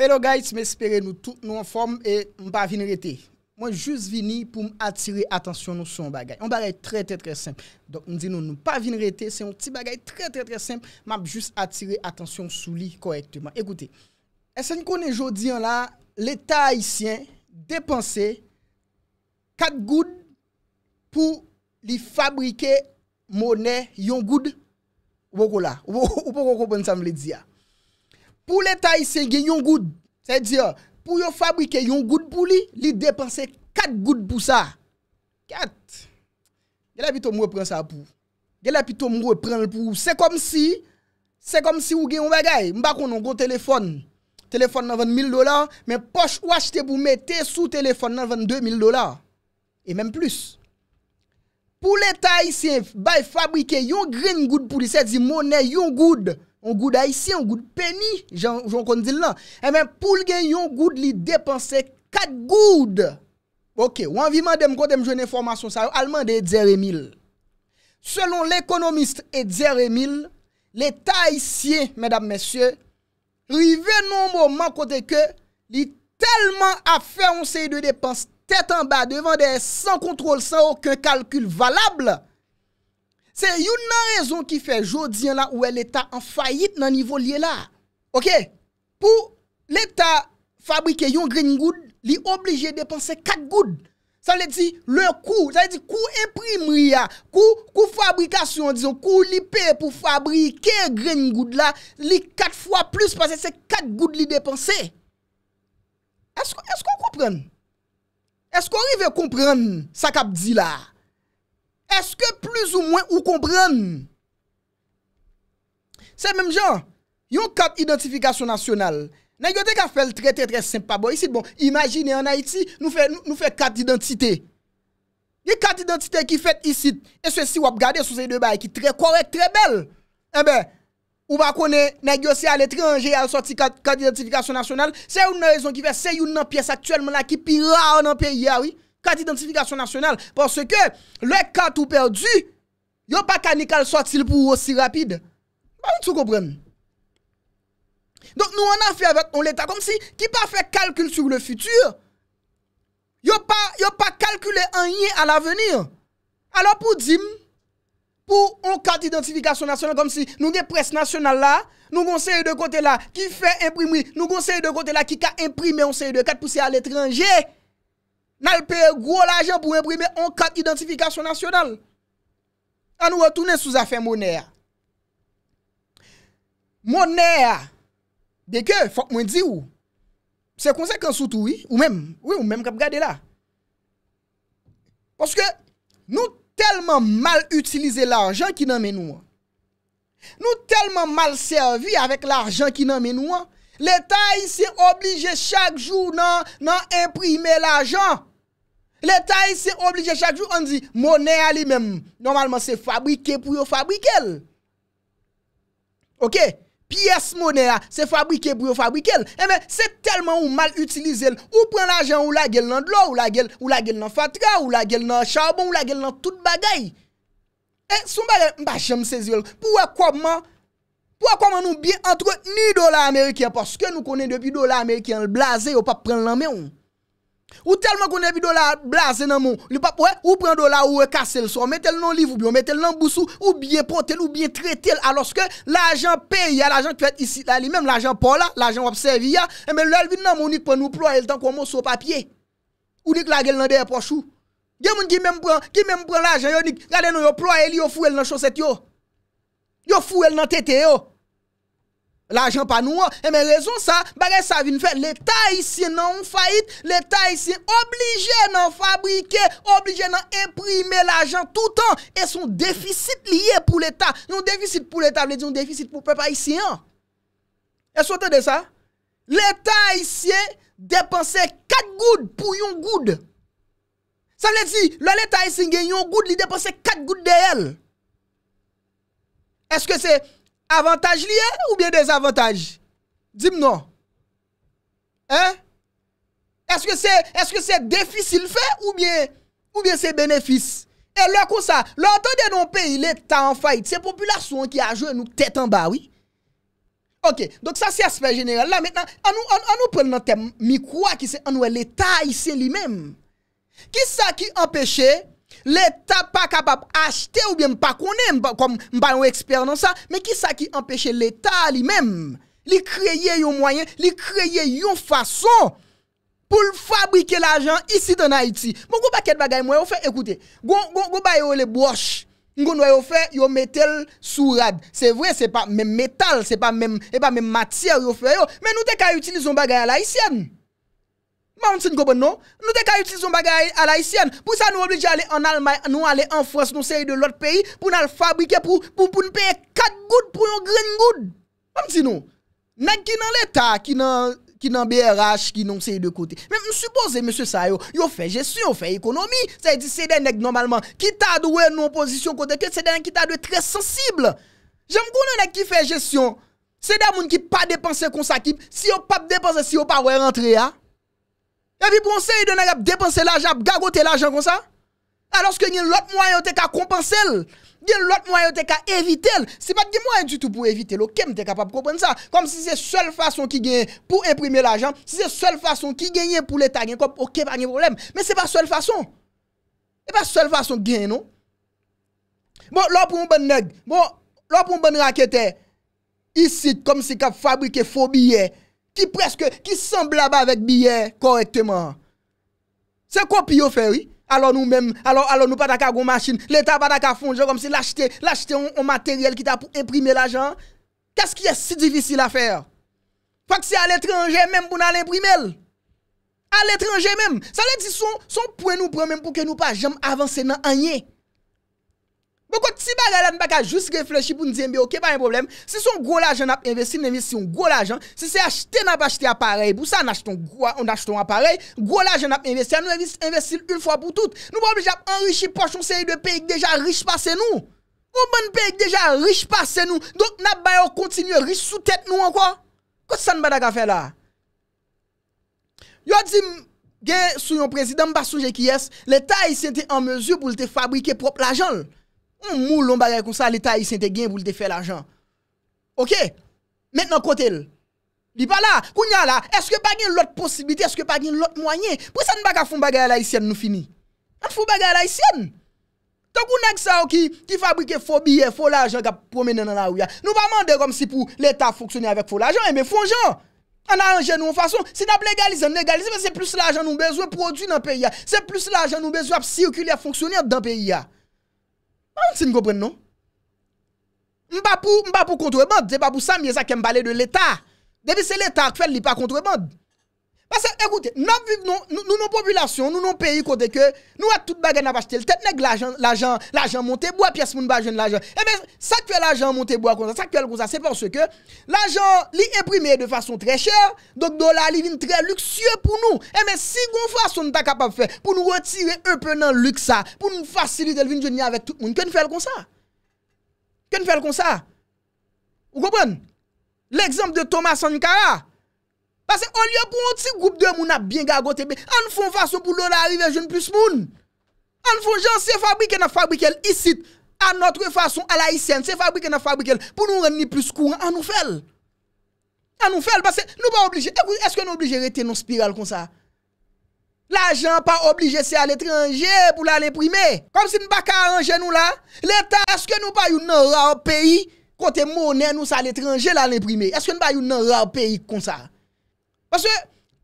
Hello guys, mè espere nou tout nou an form et mè pa vin rete. Mwen jous vini pou m atire atensyon nou sou an bagay. An bagay tre tre tre semp. Donk m di nou nou pa vin rete, se an ti bagay tre tre tre semp, mè ap jous atire atensyon sou li korektman. Ekoute, esen koune joudi an la, l'Etat Haitien depanse kat goud pou li fabrike mounè yon goud woko la. Woko woko pou nisam le diya. pou le ta yise gen yon goud, se di yo, pou yo fabrike yon goud pou li, li depanse kat goud pou sa, kat, gela pito mwe pren sa pou, gela pito mwe pren pou, se kom si, se kom si ou gen yon bagay, mba konon kon telefon, telefon nan 20.000 dolar, men poch wache te pou me, te sou telefon nan 22.000 dolar, e menm plus, pou le ta yise, bay fabrike yon gren goud pou li, se di yon goud pou sa, On goud aisyen, on goud peni, jan kon di lan. E eh men pou l gen yon goud li depanse kat goud. Ok, wan vi mandem goud dem jene formasyon sa yo, alman de djer e mil. Selon l ekonomist e djer e mil, l eta aisyen, medab mesye, rive nombo man kote ke li telman afe yon sey de depanse, tetan ba devan de san kontrol, san oken kalkul valable, Se yon nan rezon ki fe jodi an la ou e l'Etat an fayit nan nivou liye la. Ok? Po l'Etat fabrike yon gren goud, li oblije depanse kat goud. Sa le di le kou, sa le di kou imprimri ya, kou fabrikasyon, kou lipe pou fabrike gren goud la, li kat fwa plus pase se kat goud li depanse. Eskou, eskou koupren? Eskou ri ve koupren sa kap di la? Eske plus ou mwen ou kompran? Se menm jan, yon kat identifikasyon nasyonal, nan yote ka fel tre tre tre sempa bo yisid, bon, imajine an Haiti, nou fe kat identite. Yon kat identite ki fet yisid, e se si wap gade sou se yon debay ki tre korek, tre bel, e eh be, ou bako nan yose al etranje, al soti kat identifikasyon nasyonal, se yon nan rezon ki fe, se yon nan piyes aktuelman la, ki pi la an nan piye yawye, ah carte d'identification nationale. Parce que le cas tout perdu, il n'y a pas qu'à sortir pour aussi rapide. vous bah, comprenez. Donc nous on a fait avec l'État comme si qui pas fait calcul sur le futur. Yo pas yo pas calculé rien à l'avenir. Alors pour dire pour un carte d'identification nationale comme si nous avons presse nationale là, nous conseillons de côté là qui fait imprimer, nous conseillons de côté là qui a imprimé un série de carte pour à l'étranger. Nal pe gro l'ajan pou imprimer an kat identifikasyon nasyonal. An nou wè toune sou zafen mounè. Mounè. De ke, fok mwen di ou. Se konsekansout ou i, ou mèm. Ou mèm kap gade la. Poske nou telman mal utilize l'ajan ki nan mè nou an. Nou telman mal servi avèk l'ajan ki nan mè nou an. L'Etat y se oblige chak jou nan imprimer l'ajan. Le tae se oblije chak jou an di, monea li mem, normalman se fabrike pou yo fabrike el. Ok, piyes monea se fabrike pou yo fabrike el. Eh Emen, se telman ou mal utilize el, ou pren l'ajan ou la gel nan dlo, ou la gel nan fatra, ou la gel nan chabon, ou la gel nan tout bagay. E, sou bagay, mba chem se zi el, pou a koman, pou a koman nou bi entre ni dola Amerike, paske nou konen depi dola Amerike, an l'blaze yo pa pren l'anmen ou. Ou telman konen bi do la blaze nan moun, li pa pou e, ou pren do la ou e kase l so, ou mette l nan liv ou bi, ou mette l nan bousou, ou biye ponte l, ou biye trete l, aloske l ajan pe ya, l ajan kvet isi la li, mèm l ajan pon la, e l ajan obsevi ya, mèm l lèl vi nan mounik pren ou ploy el tan kon moun so papye, ou nik la gel nan deyè pochou, gen moun ki mèm pren, ki mèm pren l ajan yo nik, gade nou yo ploy el yo fou el nan choset yo, yo fou el nan tete yo. l'ajan pa nou an, e eh, men rezon sa, bagay sa vin fè, l'Etat isye nan ou fayit, l'Etat isye oblige nan fabrike, oblige nan imprime l'ajan tout an, e son defisit liye pou l'Etat, nou defisit pou l'Etat, mè di yon defisit pou pe pa isye an, e sou tè de sa, l'Etat isye depanse kat goud pou yon goud, sa mè di, lò l'Etat isye gen yon goud, li depanse kat goud de el, eske se, Avantaj liye ou biye dezavantaj? Dime nou. Hein? Eske se defisil fe ou biye se benefis? E lè kon sa. Lè anton de nou peyi lè ta an fayt. Se populasyon ki a jwè nou tèt an ba, oui? Ok. Dok sa se aspe genèral. La mèt nan an nou pren nan tem mi kwa ki se an wè lè ta yi se li mèm. Ki sa ki an peche... L'Etat pa kapap achte ou bien pa konen, mba yon eksper nan sa, men ki sa ki empèche l'Etat li men, li kreye yon mwayen, li kreye yon fason pou l'fabrike l'ajan isi den Haïti. Mwen kou ba kèd bagay mwen yo fè, ekoute, mwen kou ba yo le broche, mwen kou nou yo fè yo metel surad, se vwè se pa men metal, se pa men mater yo fè yo, men nou te ka yon bagay l'Haïtienne. Moun se nkobon nou? Nou dek a yotlison bagay alayisyen. Pou sa nou oblidje ale en Almany, nou ale en Frans, nou se yotlout peyi pou nou al fabrike pou pou nou peye kat goud pou nou gren goud. Moun se nou? Nèk ki nan l'Etat, ki nan BRH, ki nan se yotlout kote. Men msupose, msou sa yo, yo fe jesyon, yo fe ekonomi. Se yotlout se denek normalman, ki ta dwe nou oposisyon kote, se denek ki ta dwe tre sensible. Jem kounenek ki fe jesyon. Se denek moun ki pa depanse konsakip, si yo pa depanse, si yo pa we rentre ya. Ya vi bronsè yi dè nè gèp dépensè l'ajan, gèp gagote l'ajan kon sa? A lòske yi lòt mwayen te ka kompense l, yi lòt mwayen te ka evite l, se pat di mwayen du tout pou evite l, ok, mte kapap kompense sa, kom si se sel fason ki genye pou imprimè l'ajan, se se sel fason ki genye pou l'Etat genye, kop, ok, pa genye problem, men se pa sel fason, se pa sel fason genye, non? Bon, lòp mwen bèn nèg, bon, lòp mwen bèn rakete, isi kom si kap fabrike fobiye, qui presque, qui semblable avec billets correctement. C'est quoi au ferry oui? Alors nous même alors, alors nous pas d'accord machine, l'État pas d'accord fond comme si l'acheter, l'acheter un, matériel qui t'a pour imprimer l'argent. Qu'est-ce qui est si difficile à faire? Faut que c'est à l'étranger même pour nous imprimer. À l'étranger même. Ça veut son, son point nous prend même pour que nous pas jamais avancer dans rien. Mwen kwa tsi baga la n baka jous geflenshi pou n diye mbe ok pa yon problem, se son gwo la ajan ap investi, n investi yon gwo la ajan, se se achte n ap achte aparey, pou sa n achton aparey, gwo la ajan ap investi, an nou investi investi yon fwa pou tout, nou pa oblij ap anrichi poch, nou se yon de peyik deja riche pa se nou, ou mwen peyik deja riche pa se nou, donk n ap bayo kontinye riche sou tet nou an kwa, kwa sa n bada ka fe la? Yo di gen sou yon prezidem basonje ki yes, leta yi senti an mezu pou lte fabrike prop l'ajan l, Un moul, un bagay kon sa, l'Etat isen te gen pou li te fe l'ajan. Ok? Mèten an kotel. Di pa la, kou nyan la, eske pa gen l'ot posibite, eske pa gen l'ot mwanyen? Pwè sa n'ba ka fon bagay la isen nou fini? An foun bagay la isen? Ton kou nèk sa o ki, ki fabrike fò biye, fò l'ajan ka pwomen nan an a ou ya. Nou pa mande kom si pou l'Etat foksyonye avèk fò l'ajan, e mè foun jan. An a anjen nou fason, si nan plegalize, nan legalize, se plus l'ajan nou bezwe produ nan peyi ya. Se plus l'ajan nou bezwe ap An ah, sin gopren nou? M pa pou kontreman, se pa pou sa miye sa kem bale de l'Etat. Devi se l'Etat kwen li pa kontreman. Parce que, écoutez, nous nous, nos populations, nous, nos pays, côté que, nous, à toute bagarre, n'a pas acheté. Tête l'argent, l'argent, l'argent monté, bois, pièce, moun, pas l'argent. Eh bien, ça que l'argent monté, bois, comme ça, ça que comme ça, c'est parce que l'argent, est imprimé de façon très chère, donc, dollar, il vient très luxueux pour nous. Eh bien, si vous façon, nous capable de faire, pour nous retirer un peu dans le luxe, pour nous faciliter le venir avec tout le monde, que nous faisons comme ça? Que nous faisons comme ça? Vous comprenez? L'exemple de Thomas Sankara, Basè, an liyo pou an ti group de moun ap bien gagote be. An nou foun fason pou lò la arrive joun plus moun. An nou foun, jan, se fabrike na fabrike el isit. An notre fason, ala isen, se fabrike na fabrike el. Pou nou renni plus kouan, an nou fel. An nou fel, basè, nou pa oblije. E kou, eske nou oblije rete nou spiral kon sa? La jan pa oblije se al etranje pou la leprime. Kom si nou ba karanje nou la? Le ta, eske nou ba yon nan rar peyi? Konte mounen nou sa al etranje la leprime. Eske nou ba yon nan rar peyi kon sa? Basè,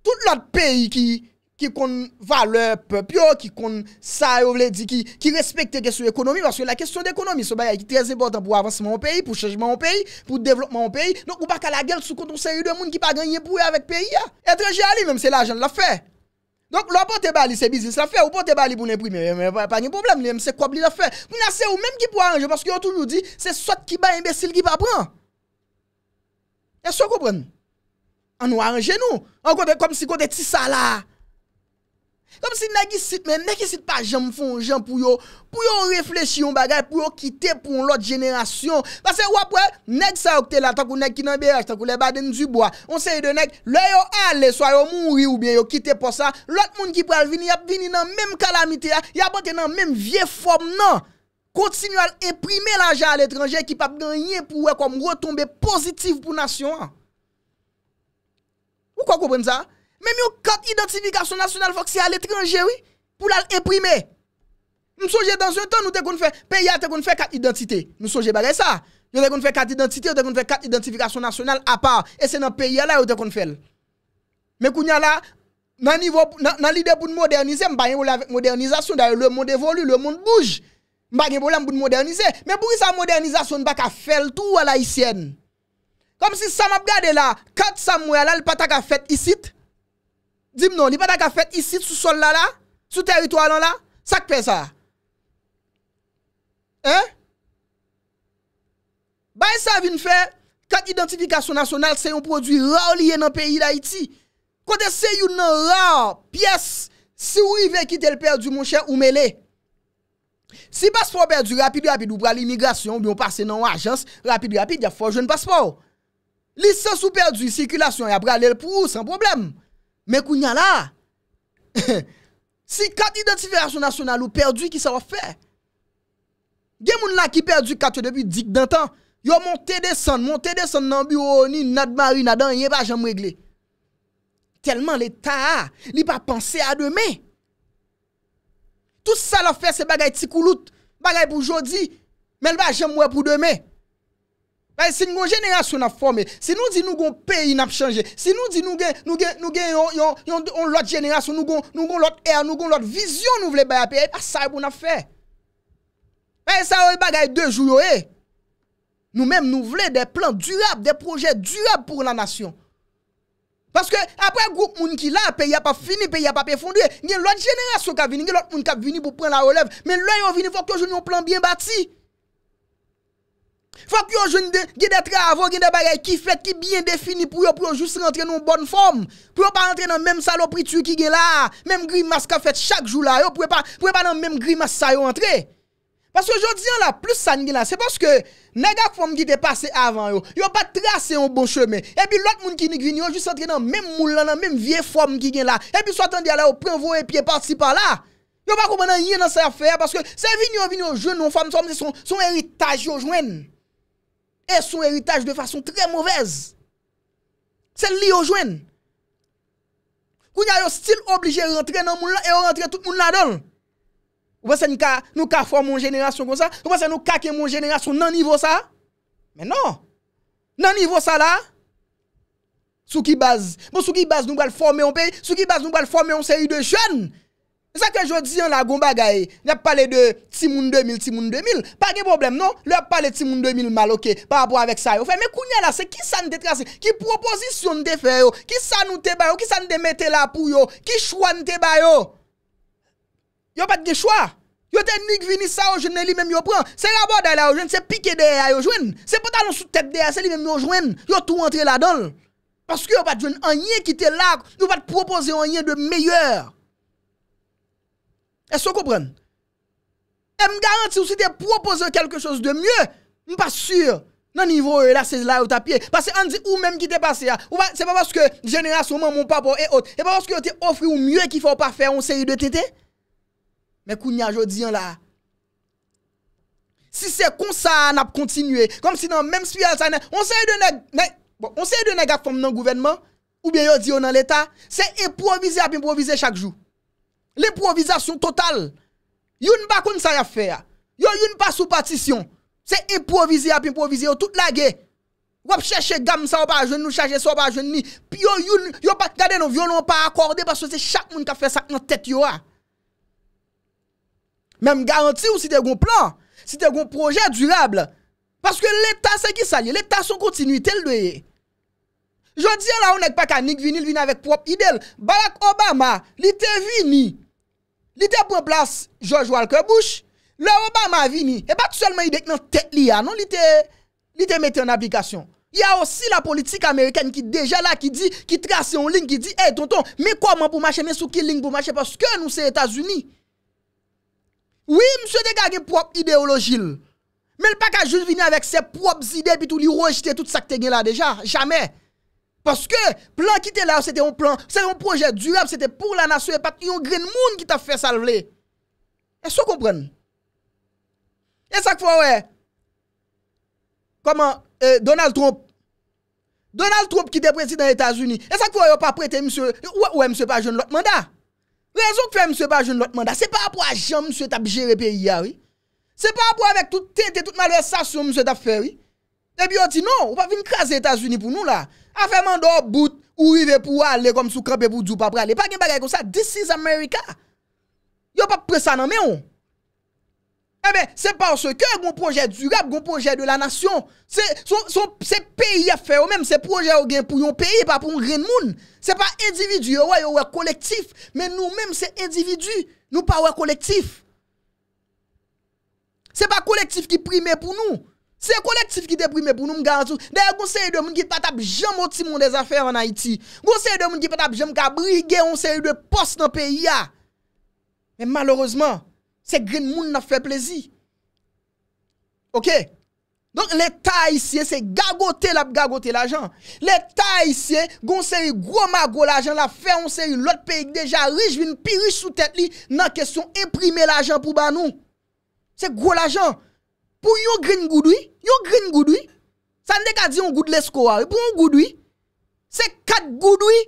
tout l'ot peyi ki kon valè pe pyo, ki kon sa yo vle di ki respektè kè sou ekonomi, basè la kèsyon d'ekonomi sou bayay ki tèzè bòta pou avansman ou peyi, pou chèjman ou peyi, pou devlopman ou peyi, nou pou baka la gèl sou kontou seri de moun ki pa ganyè pouè avèk peyi ya. Etre jè alè mèm se la jèn la fè. Donc lò pou te bali se bizis la fè ou pou te bali pou nè pri mèm, mèm, mèm, mèm, mèm, mèm, mèm, mèm, mèm, mèm, mèm, mèm, mèm, mèm, mèm, mè Anwa anje nou, an kote kom si kote ti sa la. Kom si negi sit men, negi sit pa jem fon jem pou yo, pou yo reflechi yon bagay, pou yo kite pou lout jenerasyon. Kase wap wè, negi sa yo kite la, tankou negi ki nan beraj, tankou le baden zubwa. On se yi de neg, lè yo ale, swa yo mounri ou bien yo kite pou sa. Lout moun ki pral vini, yap vini nan mèm kalamite ya, yap bote nan mèm vie form nan. Konti nyo al eprime la ja al etranje, ki pap ganyen pou wè kom rotombe pozitif pou nasyon. Ou kwa koubren sa? Men mi ou kat identifikasyon nasyonal fok si ale trianjewi pou lal eprime. M souje dans yon ton nou te kon fè, peya te kon fè kat identite. M souje bagay sa. Nou te kon fè kat identite, nou te kon fè kat identifikasyon nasyonal apar. E se nan peya la yo te kon fèl. Men kounya la, nan lide pou nou modernize, m bagen wola avèk modernizasyon. Da yo lè moun devolu, lè moun bouj. M bagen wola m pou nou modernize. Men pou yon sa modernizasyon baka fèl tou wala isyen. Kom si sa map gade la, kat samwe la, li pata ka fet isit. Dim non, li pata ka fet isit sou sol la la, sou teritwalan la, sak pe sa. Eh? Bay e sa vin fe, kat identifikasyon nasyonal se yon prodwi raw liye nan peyi la iti. Kote se yon nan raw, piyes, si ou i ve kitel perdi, moun chè, ou me le. Si paspor perdi, rapide rapide, ou bra li imigrasyon, biyon pase nan wajans, rapide rapide, ya forjwen paspor ou. Li se sou perdu, sikilasyon ya pralèl pou ou, san problem. Men kou nyan la. Si kat identifasyon nasyonal ou perdu ki se lo fe. Gen moun la ki perdu kat yo debi dik dantan, yo monte desan, monte desan nan biro, ni nadmari nadan, yon pa jem regle. Telman le ta a, li pa panse a deme. Tout se sa lo fe se bagay tsi kulout, bagay pou jodi, men ba jem wè pou deme. Si nou genyasyon ap forme, si nou di nou gon peyi nap chanje, si nou di nou gen yon lot genyasyon, nou gon lot er, nou gon lot vizyon nou vle bay ap peyi, e, a sa yon e pou na fe. A e sa yon bagay de jou yo e, nou men nou vle de plan durab, de proje durab pou la nasyon. Paske apre group moun ki la, peyi ap ap fini, peyi ap ap pey fondue, gen lot genyasyon kap vini, gen lot moun kap vini pou pren la olev, men lo yo vini fok yo joun yon plan bien bati. Fòk yon joun gen de trav, yon gen de bagay ki fèt, ki biyen defini pou yon pou yon jous rentre nou bon fòm, pou yon pa rentre nan menm salopritu ki gen la, menm grimas ka fèt chak joul la, yon pou yon pa nan menm grimas sa yon rentre. Paske joun diyan la, plus san gen la, se paske negak fòm ki te pase avan yon, yon pa trase yon bon chèmè, e bi lòk moun ki ni gvin yon jous rentre nan menm moulan, nan menm vie fòm ki gen la, e bi sotan di alè yon pren vò e piè pati pa la. Yon pa koube nan yon nan sa yon fè ya, paske se vin yon vin yon joun nou fòm E sou eritaj de fason trè mouvez. Se li yo jwen. Kou nyay yo stil oblije rentre nan moun la, e yo rentre tout moun la don. Ou wese nou ka form moun jenerasyon kon sa, ou wese nou kake moun jenerasyon nan nivou sa. Men non. nan. Nan nivou sa la, sou ki baz, bon sou ki baz nou bal forme yon pe, sou ki baz nou bal forme yon seri de jwen. Nè sa ke jò di yon lagoun bagay, nè pale de timoun 2000, timoun 2000, pa gen problem non, lè pale timoun 2000 maloke, pa apou avèk sa yo fè. Mè kounye la se, ki san te trase, ki proposisyon te fè yo, ki san ou te bayo, ki san te mette la pou yo, ki chouan te bayo. Yo pat de choua, yo teknik vini sa yo, jenè li mèm yo pran, se la bò da la yo jwen, se pike de ya yo jwen, se pota lò sou tep de ya, se li mèm yo jwen, yo tou antre la donl. Paske yo pat jwen anye ki te lag, yo pat propose anye de meyèr. E sou kou pren? E m garanti ou si te propose kelke chos de mye, m pa sur nan nivou e la se la ou tapie. Pase an di ou menm ki te pase ya. Se pa baske jenera souman moun papo e ot. Se pa baske yo te ofri ou mye ki fò pa fè on se yi de tete. Mè kou ni a jodi yon la. Si se kon sa nan ap kontinue, kom si nan menm spi al zanen, on se yi de neg bon, on se yi de neg ap fòm nan gouvenman ou bè yo di yon nan leta, se eprovize ap improvize chak jou. L'improvisasyon total. You n'ba kon sa ya fè ya. You n'ba sou patisyon. Se improvise ap improvise yo tout la ge. Wap chèche gam sa wap a jwen nou chèche sa wap a jwen ni. Pi you yon, you wap gade nou vyon nou wap a akorde. Pasou se chak moun ka fè sa nan tèt yo a. Mem garanti ou si te goun plan. Si te goun proje durable. Paske l'Etat se ki sa ye. L'Etat son kontinuitel doye. Jwant diyo la ou nèk pa kanik vini l vina vek prop idel. Barack Obama li te vini. Li te pwen plas George Walker Bush, le Obama vini, e ba tout selman y dek men tet li ya, non? Li te mette en aplikasyon. Ya osi la politik Amerikan ki deja la ki di, ki trase yon ling ki di, hey eh, tonton, men koman pou mache, men sou ki ling pou mache, paske nou se Etats-Unis. Oui, msye dek agen prop ideolojil, men pa ka joun vini avek se prop zide, pi tou li rojite tout sa kte gen la deja, jamen. Paske plan ki te la, se te yon plan, se yon proje durable, se te pou la nasye, pati yon green moon ki te fe salvele. E so kompren. E sak fwa wey, koman, e, Donald Trump, Donald Trump ki de prezide en Etasuni, e sak fwa wey wap aprete, msie, wè e msie Pajon Lotmanda. Rezon ki fwe msie Pajon Lotmanda, se pa apre a jan msie te apje repye iya wey. Se pa apre avek tout tete, tout malwese sa sou msie te apfe wey. E bi yo ti non, wap vini krasi Etasuni pou nou la. A fe mando bout ou ive pou wale kom sou krepe bout djou pa prale. Pa gen bagay kon sa, this is America. Yo pa pre sa nan menon. Eh Ebe, se pan se ke yon proje durab, yon proje de la nasyon. Se peyi a fe ou men, se proje ou gen pou yon peyi, pa pou yon ren moun. Se pa individu, yo wè yon wè kolektif. Men nou men se individu, nou pa wè kolektif. Se pa kolektif ki prime pou nou. Se kolektif ki deprime pou nou m gantou. Deye, goun se yu de moun ki patap jom oti moun de zafè an Haiti. Goun se yu de moun ki patap jom kabrigè, on se yu de post nan peyi ya. Men malorozman, se grin moun nan fè plezi. Ok? Donk lè ta isye, se gagote lè ap gagote l'ajan. Lè ta isye, goun se yu gwo ma gwo l'ajan, la fè on se yu l'ot peyi ki deja rich vin pi rich sou tèt li, nan kesyon imprime l'ajan pou ban nou. Se gwo l'ajan. Pou yon green goudoui, yon green goudoui, sa n de ka di yon goudoui le sko wari. Pou yon goudoui, se kat goudoui,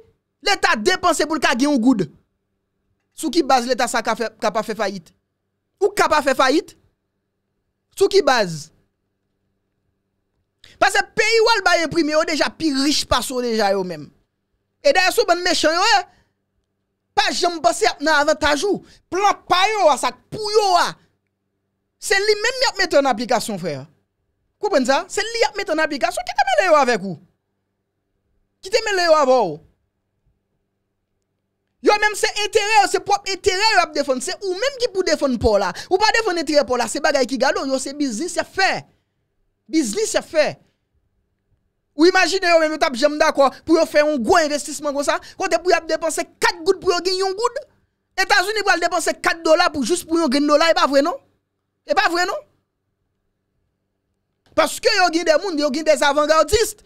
leta depanseboun ka gen yon goudoui. Sou ki baz leta sa kapa fe fayit. Ou kapa fe fayit, sou ki baz. Pase peyi wal bayen primi yo deja pi rich pasou deja yo men. E deye sou ben mechanyo e, pa jem basi apna avantajou, plan payo wak sak pou yo wak. Sen li menm yap met an aplikasyon, frè. Koupen sa? Sen li yap met an aplikasyon, ki te men le yo avèk yo? Ki te men le yo avèk yo? Yo menm se etere yo, se prop etere yo ap defon, se ou menm ki pou defon pou la. Ou pa defon etere pou la, se bagay ki galon, yo se biznis ya fè. Biznis ya fè. Ou imagine yo menm yo tap jemda kwa, pou yo fè yon gwa investisman kwa sa, kwa te pou yap depanse kat goud pou yo gen yon goud. Etazouni pou al depanse kat dola pou jous pou yon gen dola, e pa vwè non? E pa vre nou? Paske yo gen demoun, yo gen des avangardist,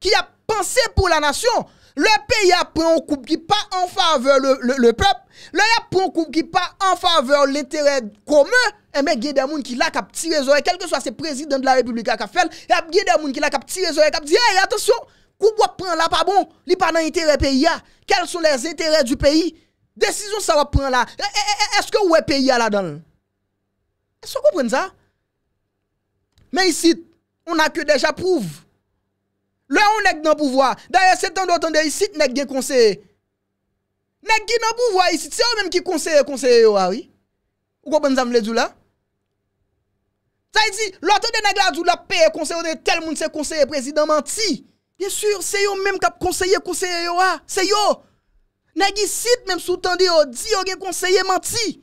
ki ap panse pou la nasyon, le peyi ap pran koub ki pa an faveur le pep, le ap pran koub ki pa an faveur le tere komen, e men gen demoun ki la kap tirezore, kelke so a se prezident de la republika ka fel, gen demoun ki la kap tirezore, kap di, hey, atensyon, koub wap pran la pa bon, li pa nan tere peyi a, kel son les tere du peyi, desizyon sa wap pran la, eske ou e peyi a la dan? Sò kompren sa? Men isit, on a ke deja pouv. Le ou nek nan pouvwa? Da ye setan de otan de isit, nek gen konseye. Nek gen nan pouvwa isit, se yo menm ki konseye konseye yo a, oui? Ou kompren zam le djou la? Sa yi di, lotan de neg la djou la, peye konseye yo de tel moun se konseye prezident menti. Bien sur, se yo menm kap konseye konseye yo a. Se yo! Nek isit, menm soutan de yo, di yo gen konseye menti.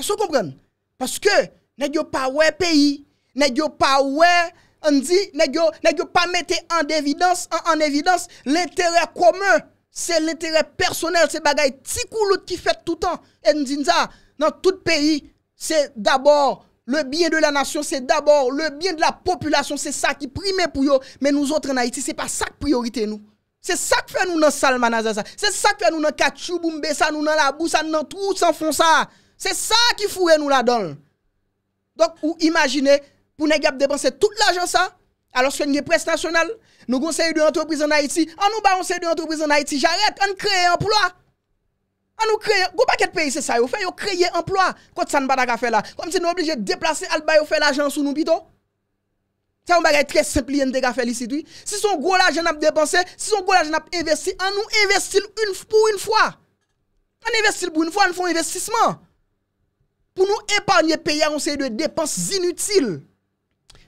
Sò kompren? Parce que, nest pas ouais pays, nest pas ouais, on dit, nest pas mettre en évidence, en, en évidence l'intérêt commun. C'est l'intérêt personnel, c'est bagaille l'autre qui fait tout le temps. Et nous ça, dans tout pays, c'est d'abord le bien de la nation, c'est d'abord le bien de la population, c'est ça qui prime pour eux. Mais nous autres en Haïti, c'est pas ça qui priorité nous. C'est ça qui fait nous dans Salmanaza, c'est ça qui fait nous dans Kachou, Boumbe, ça nous dans la boue, ça nous dans tout, sans fond ça. Se sa ki fure nou la don. Dok ou imagine, pou ne ge ap depanse tout l'agen sa, alos fwenye pres nasyonal, nou gonsenye de entreprise nan Haiti, an nou ba gonsenye de entreprise nan Haiti, jaret, an kreye emplwa. An nou kreye, goupaket peyi se sa yo, fwe yo kreye emplwa, kwa tsa nou ba da gafel la. Kom ti nou oblije deplase albay yo fwe l'agen sou nou pito. Tsa ou ba gaye tres simpli en de gafel isi tu. Si son gwo l'agen ap depanse, si son gwo l'agen ap investi, an nou investil pou yon fwa. An investil pou yon fwa, an f pou nou epanye peye anseye de depans inutil.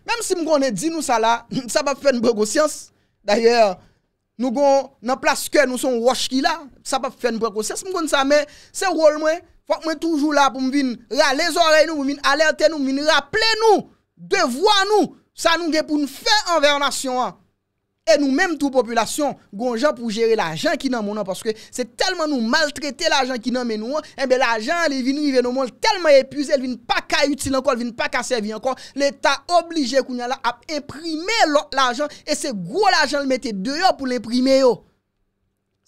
Menm si m konne di nou sa la, sa pa fen brekosyans. Daye, nou kon nan plaske nou son wosh ki la, sa pa fen brekosyans. M konne sa me, se rol mwen, fwa mwen toujou la pou m vin ralezorey nou, pou m vin alerte nou, pou m vin rapple nou, devwa nou, sa nou gen pou nou fe envernasyon an. Nou menm tou populasyon Gonjan pou jere l'ajan ki nan moun an Paske se telman nou maltrete l'ajan ki nan men moun an Ebe eh l'ajan li vinive nou moun Telman epuze Li vin pa ka utile ankon Li vin pa ka servi ankon L'Etat oblige kounyan la A imprime l'ajan E se gwo l'ajan l mette deyo pou l'imprime yo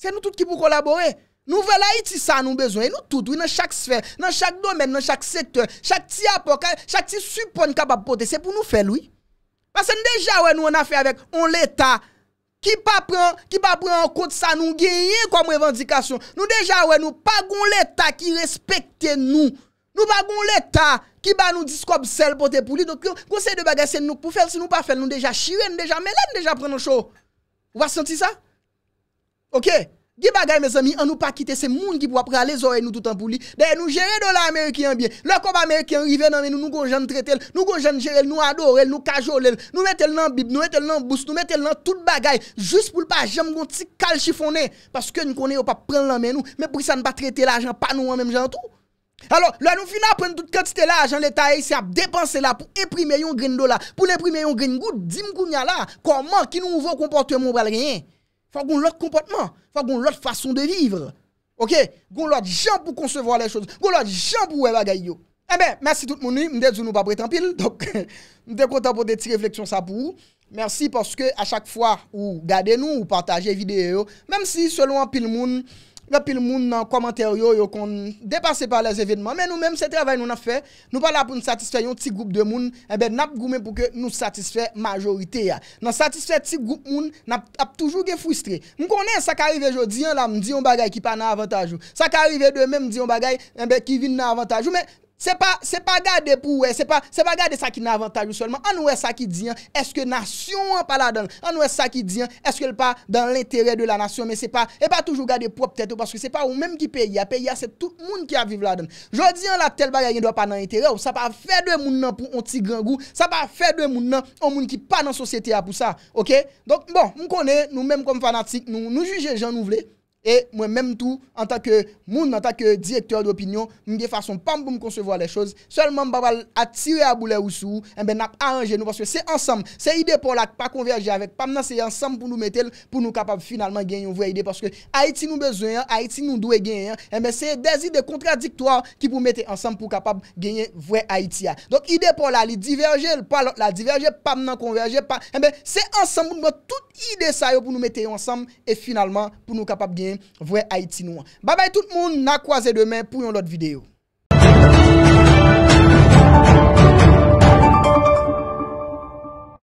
Se nou tout ki pou kolabore Nou vela iti sa nou bezwen E nou tout wè nan chak sfer Nan chak domen Nan chak sektor Chak ti apokan Chak ti supon kabab pote Se pou nou fè lou Paske nou deja wè nou an afe avèk On l' Ki pa pren an kont sa nou genye kom revendikasyon. Nou deja wè, nou pa goun l'Etat ki respekte nou. Nou pa goun l'Etat ki ba nou diskop sel pote pou li. Don konsey de bagase nou pou fel si nou pa fel. Nou deja shire, nou deja melen, nou deja pren nou show. Ou va senti sa? Ok? Gye bagay mè zami an nou pa kite se moun ki pou apre a les ore nou tout an pou li. Deye nou jere do la Ameriki an biye. Le kom Ameriki an rive nan menou nou kon jane trete el. Nou kon jane jere el, nou adore el, nou kajole el. Nou mette el nan bib, nou mette el nan bous, nou mette el nan tout bagay. Jus pou l pa jem goun ti kalchifone. Paske nou kon e yo pa pren lan menou. Men pou ki sa n pa trete l ajan, pa nou an menm jantou. Alo, l an nou fina pren tout katite l ajan, l eta e si ap depanse la pou e prime yon gren do la. Po l e prime yon gren gout, di m goun ya la. Koman ki nou ou faut qu'on l'autre comportement, faut qu'on l'autre façon de vivre. OK, qu'on l'autre gens pour concevoir les choses, qu'on l'autre gens pour les bagailles. Eh bien, merci tout le monde. Je vous nous pas prêter pile. Donc, je suis content pour des petites réflexions ça pour vous. Merci parce que à chaque fois, ou gardez nous, ou partagez vidéo, même si selon un pile monde, Vapil moun nan komentaryo yo kon depase par les evidman. Men nou menm se travay nou na fe, nou pala pou n satisfe yon ti goup de moun, eh enbe nap goumen pou ke nou satisfe majorite ya. Nan satisfe ti goup moun, nap ap toujou ge fwistre. M konen sa karive jodi an la m di yon bagay ki pa nan avantaj ou. Sa karive de men m di yon bagay enbe ki vin nan avantaj ou, men... Se pa gade pou we, se pa gade sa ki nan avantaj ou solman, an ou e sa ki diyan, eske nasyon an pa la dan, an ou e sa ki diyan, eske l pa dan l entere de la nasyon, men se pa, e pa toujou gade pou ap tete ou, paske se pa ou menm ki peyi a, peyi a, se tout moun ki aviv la dan. Jodi an la tel bagayen dwa pa nan entere ou, sa pa fe dwe moun nan pou onti gran gou, sa pa fe dwe moun nan, an moun ki pa nan sosyete a pou sa, ok? Donk, bon, m konen nou menm kom fanatik, nou juje jan nou vle, e mwen menm tou an tak ke moun an tak ke direktor d'opinyon mwen gen fason pam pou m konsevo a le choz solman babal atire a boule ou sou e ben ap a anje nou paske se ansam se ide pou lak pa konverje avek pam nan se ansam pou nou metel pou nou kapab finalman gen yon vwe ide paske Haiti nou bezoyan, Haiti nou dwe genyan e eh ben se dezide kontradiktor ki pou metel ansam pou kapab genye vwe Haiti ya donk ide pou lak li diverje pa lak la diverje, pam nan konverje e eh ben se ansam pou nou bete tout ide sa yo pou nou metel ansam e finalman pou nou kapab genye vwe Haitinou. Ba bay tout moun na kwaze demen pou yon lot videyo.